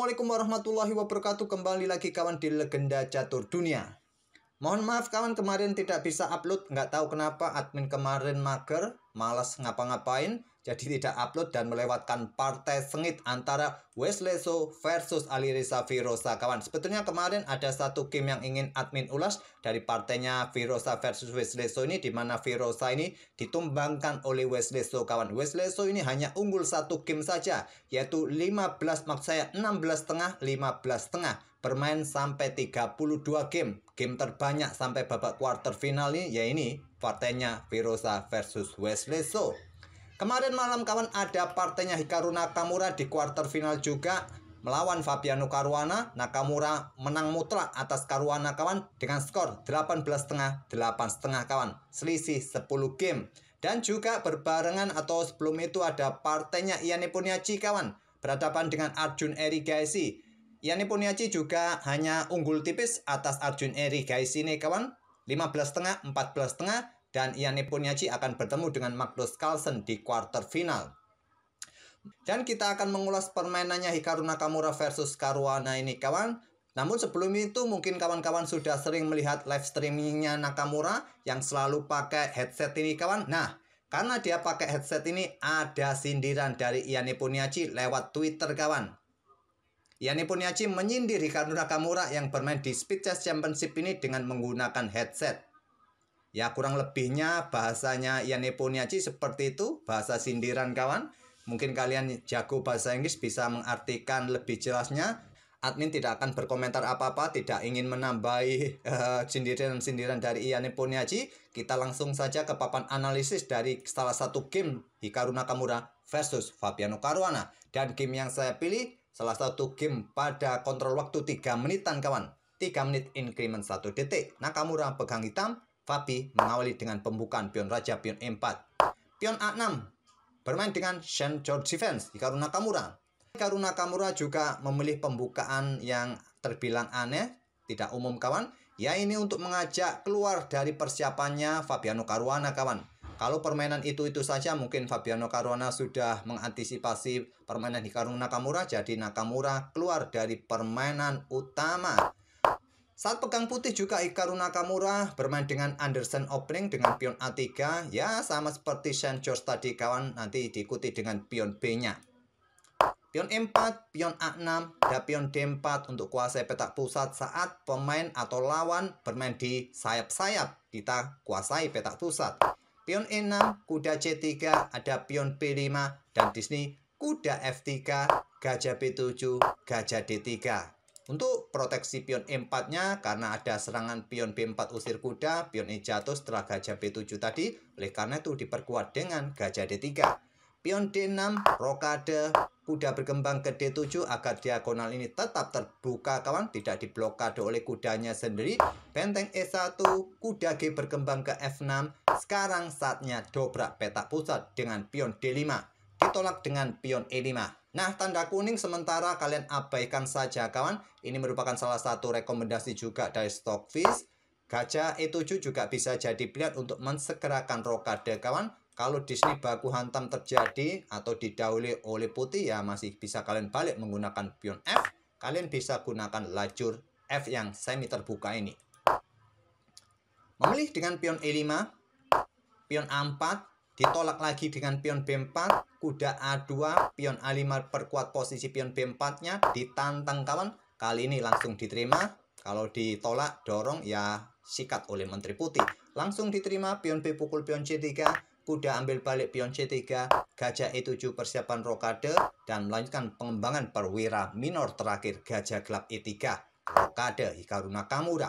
Assalamualaikum warahmatullahi wabarakatuh Kembali lagi kawan di Legenda Catur Dunia Mohon maaf kawan kemarin tidak bisa upload Nggak tahu kenapa admin kemarin mager Malas ngapa-ngapain jadi tidak upload dan melewatkan partai sengit antara Wesley So versus Ali Reza Virosa kawan. Sebetulnya kemarin ada satu game yang ingin admin ulas dari partainya Virosa versus Wesley So ini di mana Virosa ini ditumbangkan oleh Wesley So kawan. Wesley So ini hanya unggul satu game saja yaitu 15 maksud saya 16 setengah 15 setengah bermain sampai 32 game. Game terbanyak sampai babak quarter final ini ya ini partainya Virosa versus Wesley So. Kemarin malam kawan ada partainya Hikaru Nakamura di quarter final juga melawan Fabiano Caruana. Nakamura menang mutlak atas Caruana kawan dengan skor 18 setengah 18 setengah kawan. Selisih 10 game. Dan juga berbarengan atau sebelum itu ada partainya Iani Puniaci kawan berhadapan dengan Arjun Eri Gaisi. Iani Puniaci juga hanya unggul tipis atas Arjun Eri Gaisi nih kawan 15 tengah 14 tengah dan Ian akan bertemu dengan Magnus Carlsen di quarter final. Dan kita akan mengulas permainannya Hikaru Nakamura versus Karuana ini kawan. Namun sebelum itu mungkin kawan-kawan sudah sering melihat live streamingnya Nakamura yang selalu pakai headset ini kawan. Nah, karena dia pakai headset ini ada sindiran dari Ian lewat Twitter kawan. Iane menyindir Hikaru Nakamura yang bermain di Speed Chess Championship ini dengan menggunakan headset. Ya kurang lebihnya bahasanya Ian ya Eponiaci seperti itu bahasa sindiran kawan. Mungkin kalian jago bahasa Inggris bisa mengartikan lebih jelasnya. Admin tidak akan berkomentar apa-apa, tidak ingin menambahi eh, sindiran-sindiran uh, dari Ian Eponiaci Kita langsung saja ke papan analisis dari salah satu game Hikaru kamura versus Fabiano Caruana. Dan game yang saya pilih salah satu game pada kontrol waktu 3 menitan kawan. 3 menit increment 1 detik. Nakamura pegang hitam, Papi mengawali dengan pembukaan pion raja pion E4. Pion A6 bermain dengan Shen George Defense Karuna Kamura. Karuna Kamura juga memilih pembukaan yang terbilang aneh, tidak umum kawan. Ya ini untuk mengajak keluar dari persiapannya Fabiano Caruana kawan. Kalau permainan itu-itu saja mungkin Fabiano Caruana sudah mengantisipasi permainan di Karuna Nakamura jadi Nakamura keluar dari permainan utama. Saat pegang putih juga Ikaru Nakamura bermain dengan Anderson opening dengan pion A3. Ya, sama seperti Shen George tadi kawan, nanti diikuti dengan pion B-nya. Pion E4, pion A6, dan pion D4 untuk kuasai petak pusat saat pemain atau lawan bermain di sayap-sayap. Kita kuasai petak pusat. Pion E6, kuda C3, ada pion B5, dan di kuda F3, gajah B7, gajah D3. Untuk proteksi pion E4-nya, karena ada serangan pion B4 usir kuda, pion E jatuh setelah gajah B7 tadi, oleh karena itu diperkuat dengan gajah D3. Pion D6, rokade, kuda berkembang ke D7 agar diagonal ini tetap terbuka kawan, tidak diblokade oleh kudanya sendiri. Benteng E1, kuda G berkembang ke F6, sekarang saatnya dobrak petak pusat dengan pion D5, ditolak dengan pion E5. Nah, tanda kuning sementara kalian abaikan saja kawan. Ini merupakan salah satu rekomendasi juga dari Stockfish. Gajah E7 juga bisa jadi pilihan untuk mensegerakan rokade kawan. Kalau di sini baku hantam terjadi atau didahului oleh putih ya masih bisa kalian balik menggunakan pion F. Kalian bisa gunakan lajur F yang semi terbuka ini. Memilih dengan pion E5, pion A4, Ditolak lagi dengan pion B4, kuda A2, pion A5 perkuat posisi pion B4-nya, ditantang kawan. Kali ini langsung diterima. Kalau ditolak, dorong ya sikat oleh Menteri Putih. Langsung diterima pion B pukul pion C3, kuda ambil balik pion C3, gajah E7 persiapan rokade, dan melanjutkan pengembangan perwira minor terakhir gajah gelap E3, rokade Hikaruna Kamura.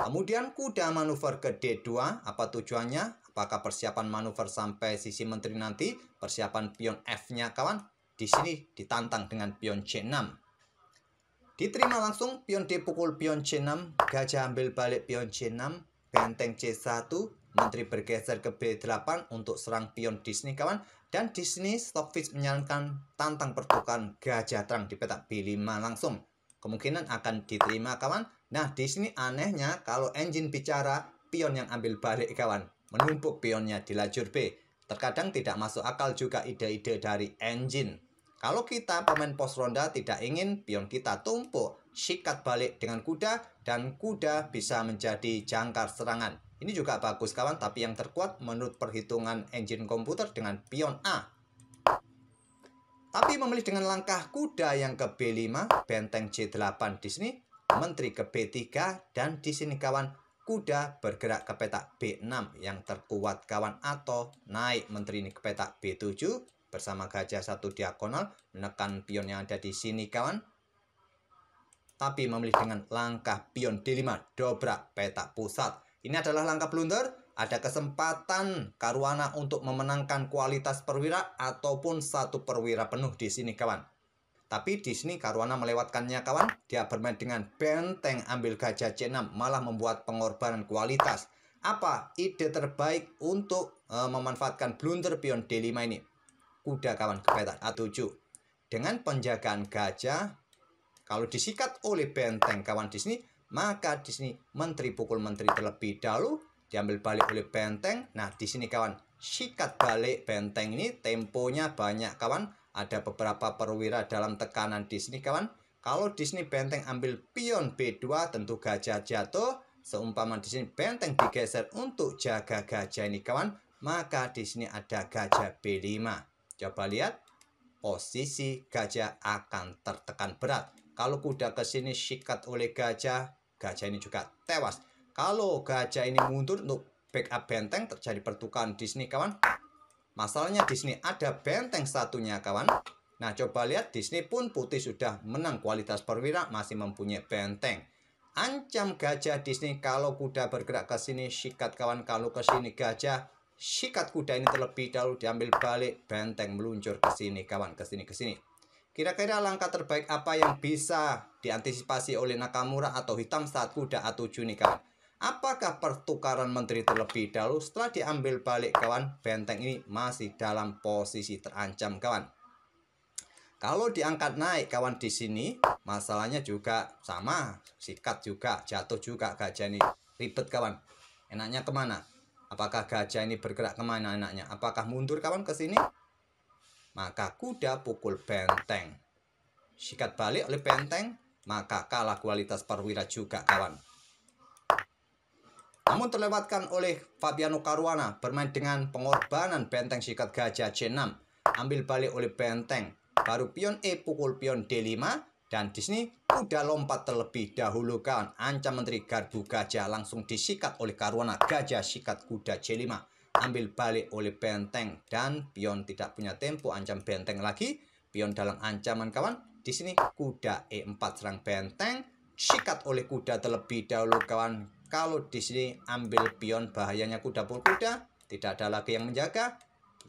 Kemudian kuda manuver ke D2, apa tujuannya? Apakah persiapan manuver sampai sisi menteri nanti? Persiapan pion F-nya kawan? Di sini ditantang dengan pion C6. Diterima langsung pion D pukul pion C6, gajah ambil balik pion C6, benteng C1, menteri bergeser ke B8 untuk serang pion di sini kawan. Dan di sini Stockfish menyarankan tantang pertukaran gajah terang di petak B5 langsung. Kemungkinan akan diterima kawan. Nah di sini anehnya kalau engine bicara pion yang ambil balik kawan Menumpuk pionnya di lajur B. Terkadang tidak masuk akal juga ide-ide dari engine. Kalau kita pemain pos ronda tidak ingin pion kita tumpuk, sikat balik dengan kuda dan kuda bisa menjadi jangkar serangan. Ini juga bagus kawan, tapi yang terkuat menurut perhitungan engine komputer dengan pion A. Tapi memilih dengan langkah kuda yang ke B5, benteng C8 di sini, menteri ke B3, dan di sini kawan kuda bergerak ke petak B6 yang terkuat kawan atau naik menteri ini ke petak B7 bersama gajah satu diagonal menekan pion yang ada di sini kawan tapi memilih dengan langkah pion D5 dobrak petak pusat ini adalah langkah blunder ada kesempatan Karuana untuk memenangkan kualitas perwira ataupun satu perwira penuh di sini kawan tapi di sini Karwana melewatkannya kawan. Dia bermain dengan benteng ambil gajah C6 malah membuat pengorbanan kualitas. Apa ide terbaik untuk e, memanfaatkan blunder pion D5 ini? Kuda kawan ke A7. Dengan penjagaan gajah kalau disikat oleh benteng kawan di sini maka di sini menteri pukul menteri terlebih dahulu diambil balik oleh benteng. Nah, di sini kawan sikat balik benteng ini temponya banyak kawan ada beberapa perwira dalam tekanan Disney kawan. Kalau Disney benteng ambil pion B2 tentu gajah jatuh. Seumpama di sini benteng digeser untuk jaga gajah ini kawan. Maka di sini ada gajah B5. Coba lihat. Posisi gajah akan tertekan berat. Kalau kuda ke sini sikat oleh gajah, gajah ini juga tewas. Kalau gajah ini mundur untuk backup benteng terjadi pertukaran di sini kawan Masalahnya di sini ada benteng satunya kawan. Nah coba lihat di sini pun putih sudah menang kualitas perwira masih mempunyai benteng. Ancam gajah di sini kalau kuda bergerak ke sini sikat kawan kalau ke sini gajah sikat kuda ini terlebih dahulu diambil balik benteng meluncur ke sini kawan ke sini ke sini. Kira-kira langkah terbaik apa yang bisa diantisipasi oleh Nakamura atau hitam saat kuda atau juni kawan? Apakah pertukaran menteri terlebih dahulu setelah diambil balik kawan, benteng ini masih dalam posisi terancam kawan. Kalau diangkat naik kawan di sini, masalahnya juga sama, sikat juga, jatuh juga gajah ini, ribet kawan. Enaknya kemana? Apakah gajah ini bergerak kemana enaknya? Apakah mundur kawan ke sini? Maka kuda pukul benteng. Sikat balik oleh benteng, maka kalah kualitas perwira juga kawan. Namun terlewatkan oleh Fabiano Caruana bermain dengan pengorbanan benteng sikat gajah C6. Ambil balik oleh benteng. Baru pion E pukul pion D5 dan di sini kuda lompat terlebih dahulu kawan Ancam menteri gardu gajah langsung disikat oleh Caruana. Gajah sikat kuda C5. Ambil balik oleh benteng dan pion tidak punya tempo ancam benteng lagi. Pion dalam ancaman kawan. Di sini kuda E4 serang benteng. Sikat oleh kuda terlebih dahulu kawan kalau di sini ambil pion bahayanya kuda kuda tidak ada lagi yang menjaga,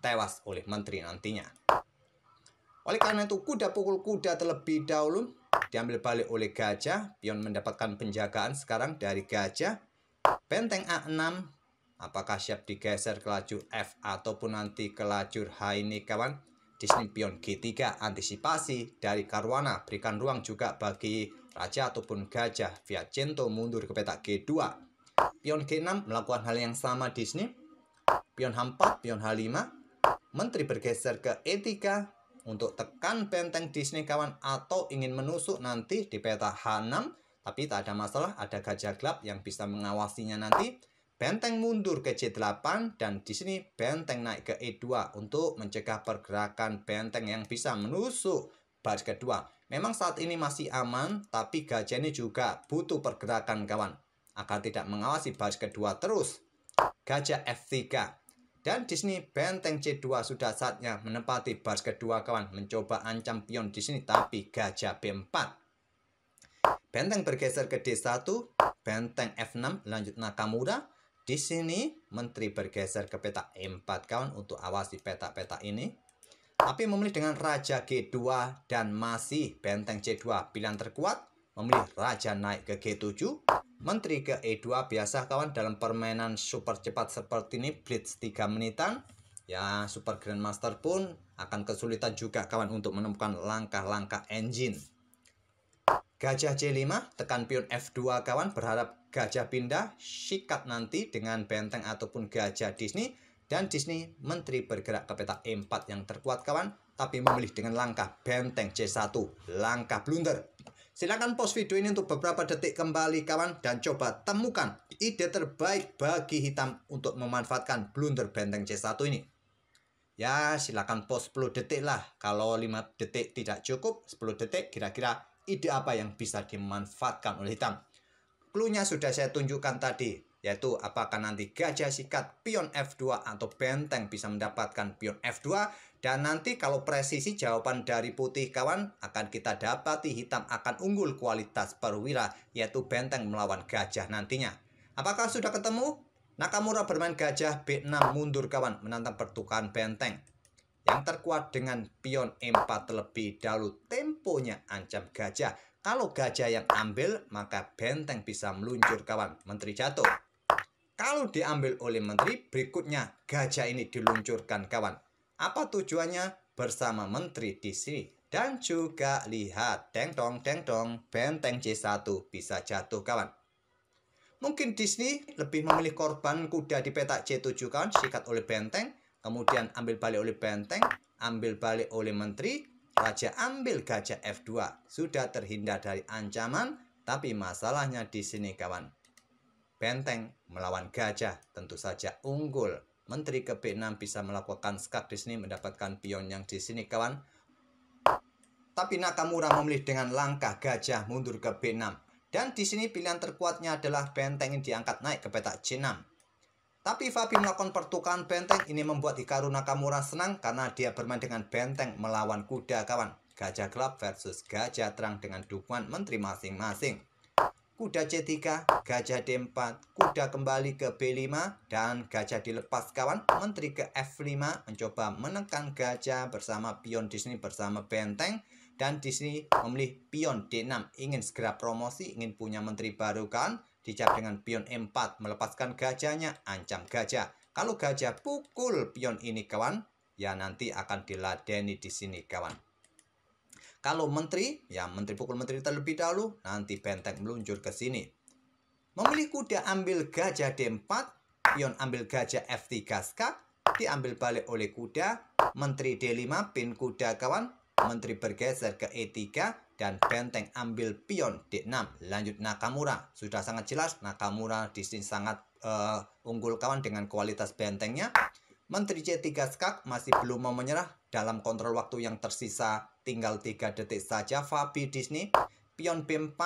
tewas oleh menteri nantinya. Oleh karena itu, kuda pukul kuda terlebih dahulu diambil balik oleh gajah. Pion mendapatkan penjagaan sekarang dari gajah. Benteng A6, apakah siap digeser ke lajur F ataupun nanti ke lajur H ini kawan? Di sini pion G3 antisipasi dari Karwana. Berikan ruang juga bagi raja ataupun gajah. Viacento mundur ke petak G2. Pion G6 melakukan hal yang sama di sini. Pion H4, pion H5. Menteri bergeser ke E3 untuk tekan benteng di sini kawan atau ingin menusuk nanti di peta H6. Tapi tak ada masalah, ada gajah gelap yang bisa mengawasinya nanti. Benteng mundur ke C8 dan di sini benteng naik ke E2 untuk mencegah pergerakan benteng yang bisa menusuk baris kedua. Memang saat ini masih aman, tapi gajah ini juga butuh pergerakan kawan agar tidak mengawasi baris kedua terus. Gajah F3. Dan di sini benteng C2 sudah saatnya menempati baris kedua kawan mencoba ancam pion di sini tapi gajah B4. Benteng bergeser ke D1, benteng F6 lanjut Nakamura. Di sini menteri bergeser ke peta E4 kawan untuk awasi peta-peta ini. Tapi memilih dengan Raja G2 dan masih benteng C2 pilihan terkuat, memilih Raja naik ke G7, Menteri ke E2 biasa kawan dalam permainan super cepat seperti ini blitz 3 menitan. Ya, Super Grandmaster pun akan kesulitan juga kawan untuk menemukan langkah-langkah engine. Gajah C5 tekan pion F2 kawan berharap gajah pindah sikat nanti dengan benteng ataupun gajah Disney dan Disney menteri bergerak ke peta E4 yang terkuat kawan, tapi memilih dengan langkah benteng C1, langkah blunder. Silahkan post video ini untuk beberapa detik kembali kawan dan coba temukan ide terbaik bagi hitam untuk memanfaatkan blunder benteng C1 ini. Ya silahkan post 10 detik lah, kalau 5 detik tidak cukup, 10 detik kira-kira ide apa yang bisa dimanfaatkan oleh hitam. Klunya sudah saya tunjukkan tadi, yaitu apakah nanti gajah sikat pion F2 atau benteng bisa mendapatkan pion F2 dan nanti kalau presisi jawaban dari putih kawan akan kita dapati hitam akan unggul kualitas perwira yaitu benteng melawan gajah nantinya apakah sudah ketemu? Nakamura bermain gajah B6 mundur kawan menantang pertukaran benteng yang terkuat dengan pion E4 terlebih dahulu temponya ancam gajah kalau gajah yang ambil, maka benteng bisa meluncur kawan. Menteri jatuh. Kalau diambil oleh menteri, berikutnya gajah ini diluncurkan kawan. Apa tujuannya? Bersama menteri di sini. Dan juga lihat, deng dong, deng dong, benteng C1 bisa jatuh kawan. Mungkin Disney lebih memilih korban kuda di petak C7 kawan, sikat oleh benteng, kemudian ambil balik oleh benteng, ambil balik oleh menteri, raja ambil gajah F2. Sudah terhindar dari ancaman, tapi masalahnya di sini kawan benteng melawan gajah tentu saja unggul. Menteri ke B6 bisa melakukan skak di sini mendapatkan pion yang di sini kawan. Tapi Nakamura memilih dengan langkah gajah mundur ke B6. Dan di sini pilihan terkuatnya adalah benteng yang diangkat naik ke petak C6. Tapi Fabi melakukan pertukaran benteng ini membuat Hikaru Nakamura senang karena dia bermain dengan benteng melawan kuda kawan. Gajah gelap versus gajah terang dengan dukungan menteri masing-masing kuda C3, gajah D4, kuda kembali ke B5, dan gajah dilepas kawan. Menteri ke F5 mencoba menekan gajah bersama pion di sini bersama benteng. Dan di sini memilih pion D6, ingin segera promosi, ingin punya menteri baru kan. Dicap dengan pion E4, melepaskan gajahnya, ancam gajah. Kalau gajah pukul pion ini kawan, ya nanti akan diladeni di sini kawan. Kalau menteri, ya menteri pukul menteri terlebih dahulu, nanti benteng meluncur ke sini. Memilih kuda ambil gajah D4, pion ambil gajah F3 skak, diambil balik oleh kuda, menteri D5 pin kuda kawan, menteri bergeser ke E3, dan benteng ambil pion D6. Lanjut Nakamura, sudah sangat jelas Nakamura di sini sangat uh, unggul kawan dengan kualitas bentengnya. Menteri C3 skak masih belum mau menyerah dalam kontrol waktu yang tersisa Tinggal 3 detik saja Fabi Disney. Pion B4,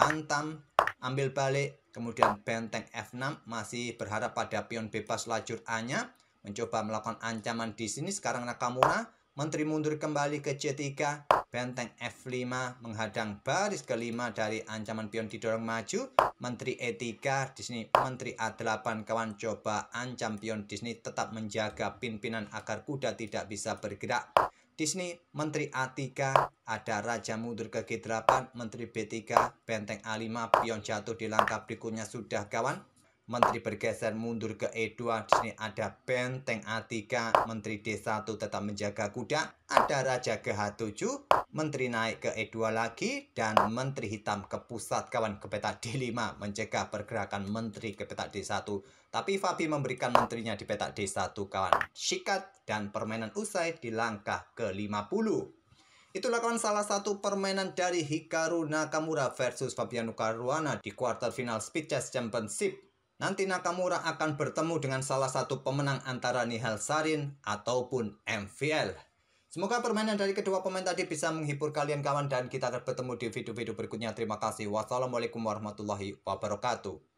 hantam, ambil balik. Kemudian benteng F6 masih berharap pada pion bebas lajur A-nya. Mencoba melakukan ancaman di sini. Sekarang Nakamura. Menteri mundur kembali ke C3. Benteng F5 menghadang baris kelima dari ancaman pion didorong maju. Menteri E3 di sini Menteri A8 kawan coba ancam pion di sini tetap menjaga pimpinan agar kuda tidak bisa bergerak. Di sini Menteri A3 ada Raja mundur ke G8, Menteri B3, Benteng A5, pion jatuh di langkah berikutnya sudah kawan. Menteri bergeser mundur ke E2, di sini ada benteng A3, Menteri D1 tetap menjaga kuda, ada Raja ke H7, Menteri naik ke E2 lagi, dan Menteri hitam ke pusat kawan ke peta D5, mencegah pergerakan Menteri ke peta D1. Tapi Fabi memberikan menterinya di peta D1 kawan. Sikat dan permainan usai di langkah ke-50. Itulah kawan salah satu permainan dari Hikaru Nakamura versus Fabiano Caruana di kuartal final Speed Chess Championship nanti Nakamura akan bertemu dengan salah satu pemenang antara Nihal Sarin ataupun MVL. Semoga permainan dari kedua pemain tadi bisa menghibur kalian kawan dan kita akan bertemu di video-video berikutnya. Terima kasih. Wassalamualaikum warahmatullahi wabarakatuh.